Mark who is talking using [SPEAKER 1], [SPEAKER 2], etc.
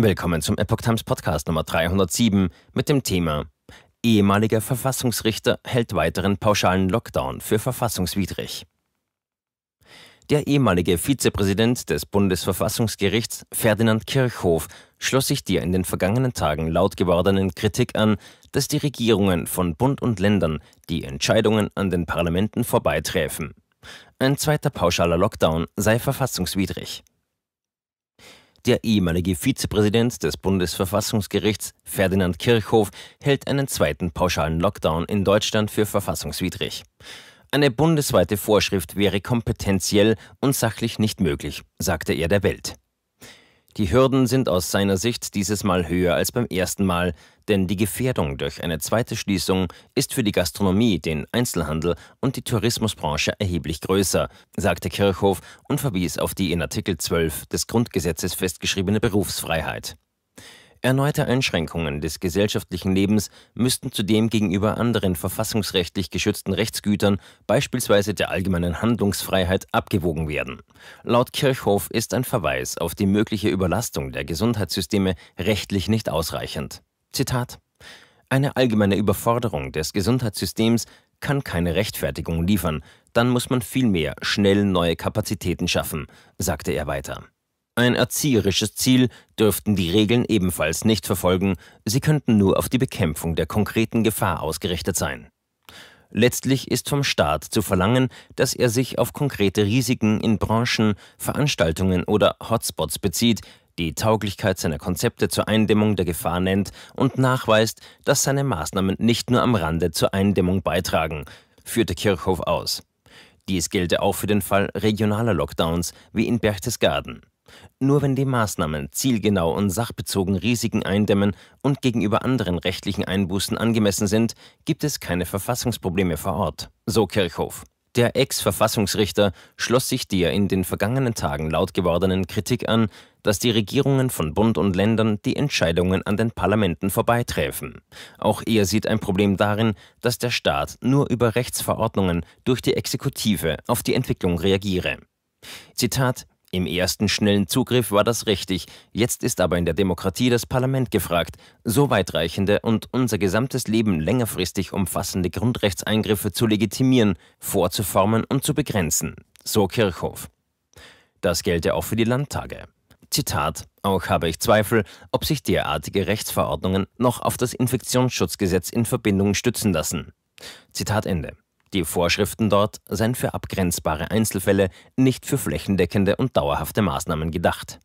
[SPEAKER 1] Willkommen zum Epoch Times Podcast Nummer 307 mit dem Thema Ehemaliger Verfassungsrichter hält weiteren pauschalen Lockdown für verfassungswidrig. Der ehemalige Vizepräsident des Bundesverfassungsgerichts Ferdinand Kirchhoff schloss sich der in den vergangenen Tagen laut gewordenen Kritik an, dass die Regierungen von Bund und Ländern die Entscheidungen an den Parlamenten vorbeiträfen. Ein zweiter pauschaler Lockdown sei verfassungswidrig. Der ehemalige Vizepräsident des Bundesverfassungsgerichts, Ferdinand Kirchhoff, hält einen zweiten pauschalen Lockdown in Deutschland für verfassungswidrig. Eine bundesweite Vorschrift wäre kompetenziell und sachlich nicht möglich, sagte er der Welt. Die Hürden sind aus seiner Sicht dieses Mal höher als beim ersten Mal, denn die Gefährdung durch eine zweite Schließung ist für die Gastronomie, den Einzelhandel und die Tourismusbranche erheblich größer, sagte Kirchhoff und verwies auf die in Artikel 12 des Grundgesetzes festgeschriebene Berufsfreiheit. Erneute Einschränkungen des gesellschaftlichen Lebens müssten zudem gegenüber anderen verfassungsrechtlich geschützten Rechtsgütern, beispielsweise der allgemeinen Handlungsfreiheit, abgewogen werden. Laut Kirchhoff ist ein Verweis auf die mögliche Überlastung der Gesundheitssysteme rechtlich nicht ausreichend. Zitat Eine allgemeine Überforderung des Gesundheitssystems kann keine Rechtfertigung liefern, dann muss man vielmehr schnell neue Kapazitäten schaffen, sagte er weiter. Ein erzieherisches Ziel dürften die Regeln ebenfalls nicht verfolgen, sie könnten nur auf die Bekämpfung der konkreten Gefahr ausgerichtet sein. Letztlich ist vom Staat zu verlangen, dass er sich auf konkrete Risiken in Branchen, Veranstaltungen oder Hotspots bezieht, die Tauglichkeit seiner Konzepte zur Eindämmung der Gefahr nennt und nachweist, dass seine Maßnahmen nicht nur am Rande zur Eindämmung beitragen, führte Kirchhoff aus. Dies gelte auch für den Fall regionaler Lockdowns wie in Berchtesgaden. Nur wenn die Maßnahmen zielgenau und sachbezogen Risiken eindämmen und gegenüber anderen rechtlichen Einbußen angemessen sind, gibt es keine Verfassungsprobleme vor Ort, so Kirchhoff. Der Ex-Verfassungsrichter schloss sich der in den vergangenen Tagen laut gewordenen Kritik an, dass die Regierungen von Bund und Ländern die Entscheidungen an den Parlamenten vorbeiträfen. Auch er sieht ein Problem darin, dass der Staat nur über Rechtsverordnungen durch die Exekutive auf die Entwicklung reagiere. Zitat im ersten schnellen Zugriff war das richtig, jetzt ist aber in der Demokratie das Parlament gefragt, so weitreichende und unser gesamtes Leben längerfristig umfassende Grundrechtseingriffe zu legitimieren, vorzuformen und zu begrenzen, so Kirchhoff. Das gelte auch für die Landtage. Zitat, auch habe ich Zweifel, ob sich derartige Rechtsverordnungen noch auf das Infektionsschutzgesetz in Verbindung stützen lassen. Zitat Ende. Die Vorschriften dort seien für abgrenzbare Einzelfälle, nicht für flächendeckende und dauerhafte Maßnahmen gedacht.